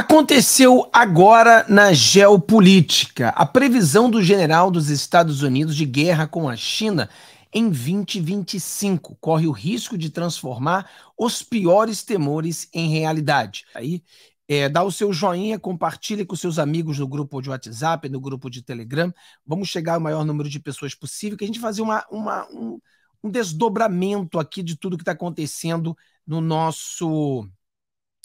Aconteceu agora na geopolítica a previsão do general dos Estados Unidos de guerra com a China em 2025. Corre o risco de transformar os piores temores em realidade. Aí é, dá o seu joinha, compartilhe com seus amigos no grupo de WhatsApp, no grupo de Telegram. Vamos chegar ao maior número de pessoas possível, que a gente fazer uma, uma um, um, desdobramento aqui de tudo que está acontecendo no nosso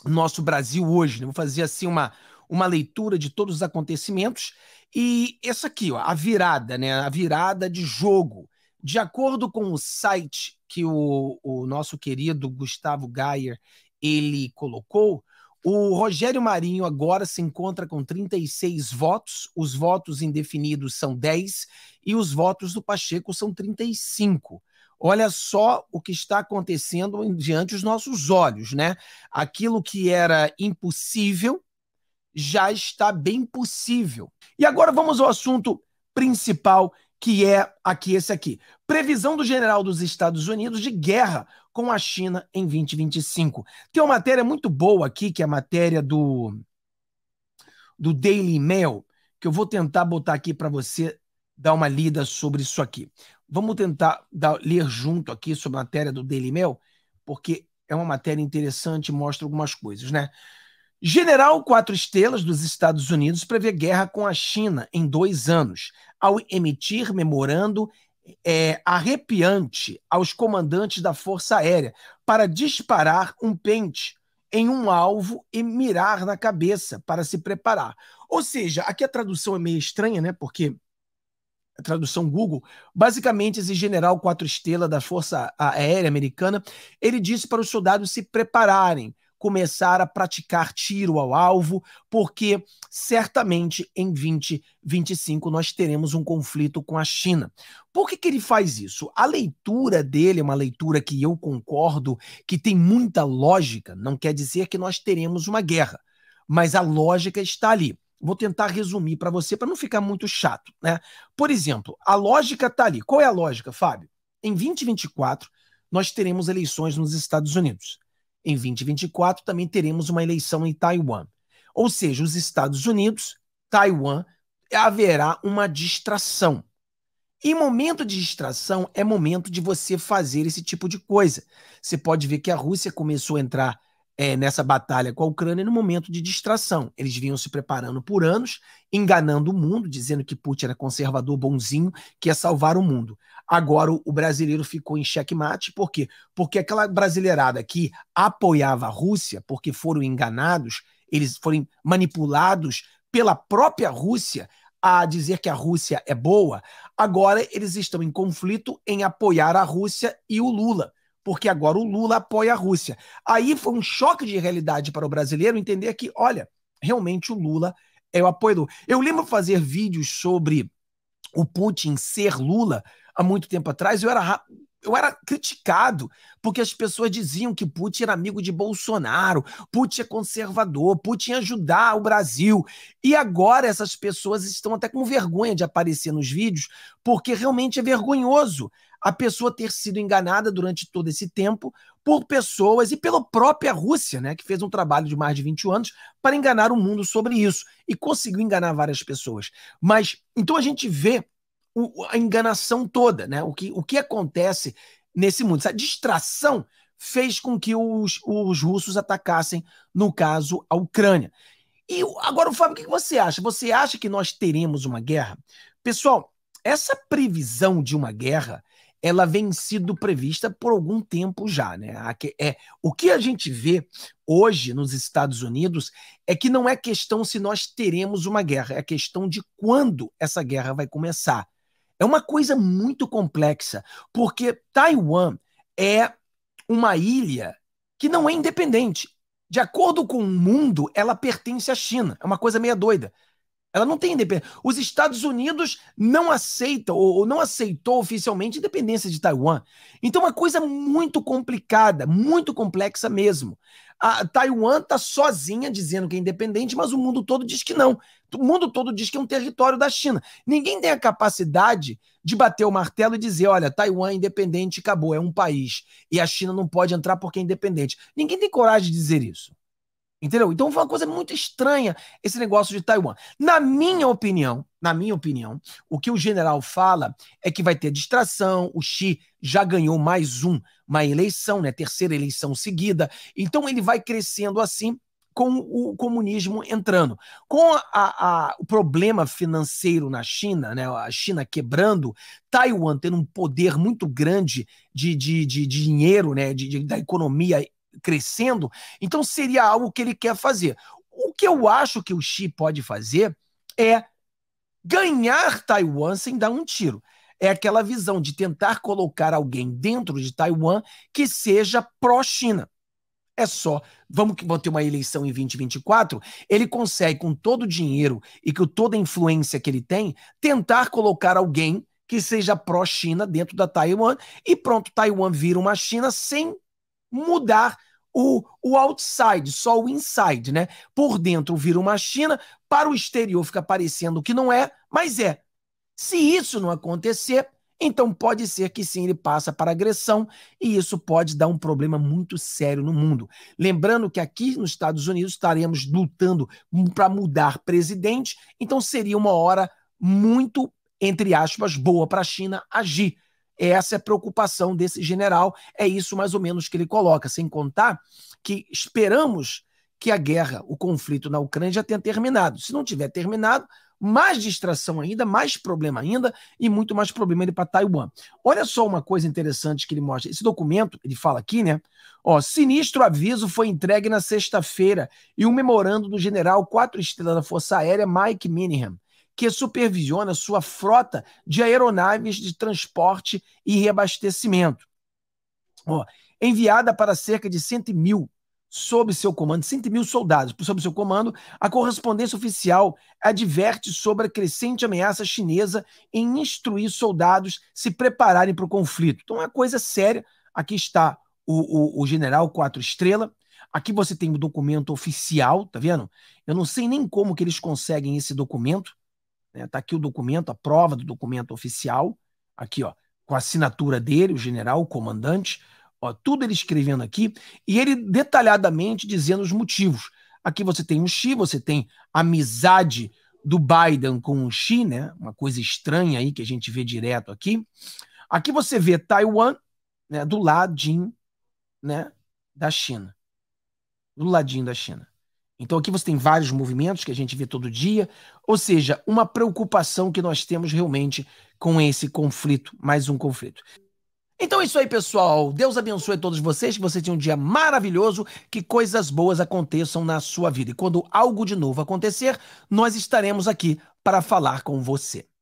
nosso Brasil hoje. Né? Vou fazer assim uma, uma leitura de todos os acontecimentos. E essa aqui, ó, a virada, né? A virada de jogo. De acordo com o site que o, o nosso querido Gustavo Geyer ele colocou, o Rogério Marinho agora se encontra com 36 votos, os votos indefinidos são 10 e os votos do Pacheco são 35. Olha só o que está acontecendo diante dos nossos olhos, né? Aquilo que era impossível já está bem possível. E agora vamos ao assunto principal, que é aqui esse aqui. Previsão do general dos Estados Unidos de guerra com a China em 2025. Tem uma matéria muito boa aqui, que é a matéria do do Daily Mail, que eu vou tentar botar aqui para você dar uma lida sobre isso aqui. Vamos tentar dar, ler junto aqui sobre a matéria do Daily Mail, porque é uma matéria interessante, mostra algumas coisas, né? General Quatro Estrelas dos Estados Unidos prevê guerra com a China em dois anos, ao emitir memorando é, arrepiante aos comandantes da Força Aérea para disparar um pente em um alvo e mirar na cabeça para se preparar. Ou seja, aqui a tradução é meio estranha, né? Porque tradução Google, basicamente esse general quatro estrelas da Força Aérea Americana, ele disse para os soldados se prepararem, começar a praticar tiro ao alvo, porque certamente em 2025 nós teremos um conflito com a China. Por que, que ele faz isso? A leitura dele é uma leitura que eu concordo, que tem muita lógica, não quer dizer que nós teremos uma guerra, mas a lógica está ali. Vou tentar resumir para você, para não ficar muito chato. Né? Por exemplo, a lógica está ali. Qual é a lógica, Fábio? Em 2024, nós teremos eleições nos Estados Unidos. Em 2024, também teremos uma eleição em Taiwan. Ou seja, os Estados Unidos, Taiwan, haverá uma distração. E momento de distração é momento de você fazer esse tipo de coisa. Você pode ver que a Rússia começou a entrar é, nessa batalha com a Ucrânia no momento de distração. Eles vinham se preparando por anos, enganando o mundo, dizendo que Putin era conservador bonzinho, que ia salvar o mundo. Agora o brasileiro ficou em checkmate, por quê? Porque aquela brasileirada que apoiava a Rússia, porque foram enganados, eles foram manipulados pela própria Rússia a dizer que a Rússia é boa, agora eles estão em conflito em apoiar a Rússia e o Lula porque agora o Lula apoia a Rússia. Aí foi um choque de realidade para o brasileiro entender que, olha, realmente o Lula é o apoiador. Eu lembro fazer vídeos sobre o Putin ser Lula há muito tempo atrás, eu era eu era criticado porque as pessoas diziam que Putin era amigo de Bolsonaro, Putin é conservador, Putin ajudar o Brasil. E agora essas pessoas estão até com vergonha de aparecer nos vídeos, porque realmente é vergonhoso a pessoa ter sido enganada durante todo esse tempo por pessoas e pela própria Rússia, né, que fez um trabalho de mais de 20 anos para enganar o mundo sobre isso e conseguiu enganar várias pessoas. Mas então a gente vê o, a enganação toda, né? O que, o que acontece nesse mundo. Essa distração fez com que os, os russos atacassem, no caso, a Ucrânia. E agora, Fábio, o que você acha? Você acha que nós teremos uma guerra? Pessoal, essa previsão de uma guerra ela vem sido prevista por algum tempo já, né? É, o que a gente vê hoje nos Estados Unidos é que não é questão se nós teremos uma guerra, é questão de quando essa guerra vai começar. É uma coisa muito complexa, porque Taiwan é uma ilha que não é independente. De acordo com o mundo, ela pertence à China. É uma coisa meio doida. Ela não tem independência. Os Estados Unidos não aceitam ou não aceitou oficialmente a independência de Taiwan. Então, é uma coisa muito complicada, muito complexa mesmo. A Taiwan está sozinha dizendo que é independente, mas o mundo todo diz que não. O mundo todo diz que é um território da China. Ninguém tem a capacidade de bater o martelo e dizer: olha, Taiwan é independente, acabou, é um país. E a China não pode entrar porque é independente. Ninguém tem coragem de dizer isso. Entendeu? Então foi uma coisa muito estranha esse negócio de Taiwan. Na minha opinião, na minha opinião, o que o general fala é que vai ter distração, o Xi já ganhou mais um, uma eleição, né, terceira eleição seguida. Então ele vai crescendo assim com o comunismo entrando. Com a, a, o problema financeiro na China, né, a China quebrando, Taiwan tendo um poder muito grande de, de, de dinheiro, né, de, de da economia crescendo, então seria algo que ele quer fazer. O que eu acho que o Xi pode fazer é ganhar Taiwan sem dar um tiro. É aquela visão de tentar colocar alguém dentro de Taiwan que seja pró-China. É só, vamos que ter uma eleição em 2024, ele consegue, com todo o dinheiro e com toda a influência que ele tem, tentar colocar alguém que seja pró-China dentro da Taiwan e pronto, Taiwan vira uma China sem mudar o, o outside, só o inside, né? Por dentro vira uma China, para o exterior fica parecendo que não é, mas é. Se isso não acontecer, então pode ser que sim ele passa para agressão e isso pode dar um problema muito sério no mundo. Lembrando que aqui nos Estados Unidos estaremos lutando para mudar presidente, então seria uma hora muito entre aspas boa para a China agir essa é a preocupação desse general, é isso mais ou menos que ele coloca, sem contar que esperamos que a guerra, o conflito na Ucrânia já tenha terminado. Se não tiver terminado, mais distração ainda, mais problema ainda e muito mais problema ele para Taiwan. Olha só uma coisa interessante que ele mostra. Esse documento, ele fala aqui, né? Ó, sinistro aviso foi entregue na sexta-feira e um memorando do general quatro estrelas da Força Aérea Mike Minihan que supervisiona sua frota de aeronaves de transporte e reabastecimento. Ó, enviada para cerca de 100 mil sob seu comando, 100 mil soldados sob seu comando, a correspondência oficial adverte sobre a crescente ameaça chinesa em instruir soldados se prepararem para o conflito. Então é uma coisa séria. Aqui está o, o, o general Quatro Estrela, Aqui você tem o documento oficial, tá vendo? Eu não sei nem como que eles conseguem esse documento, Está né? aqui o documento, a prova do documento oficial, aqui, ó, com a assinatura dele, o general, o comandante, ó, tudo ele escrevendo aqui, e ele detalhadamente dizendo os motivos. Aqui você tem o Xi, você tem a amizade do Biden com o Xi, né? Uma coisa estranha aí que a gente vê direto aqui. Aqui você vê Taiwan, né, do ladinho, né, da China. Do ladinho da China. Então aqui você tem vários movimentos que a gente vê todo dia, ou seja, uma preocupação que nós temos realmente com esse conflito, mais um conflito. Então é isso aí, pessoal. Deus abençoe todos vocês, que você tenha um dia maravilhoso, que coisas boas aconteçam na sua vida. E quando algo de novo acontecer, nós estaremos aqui para falar com você.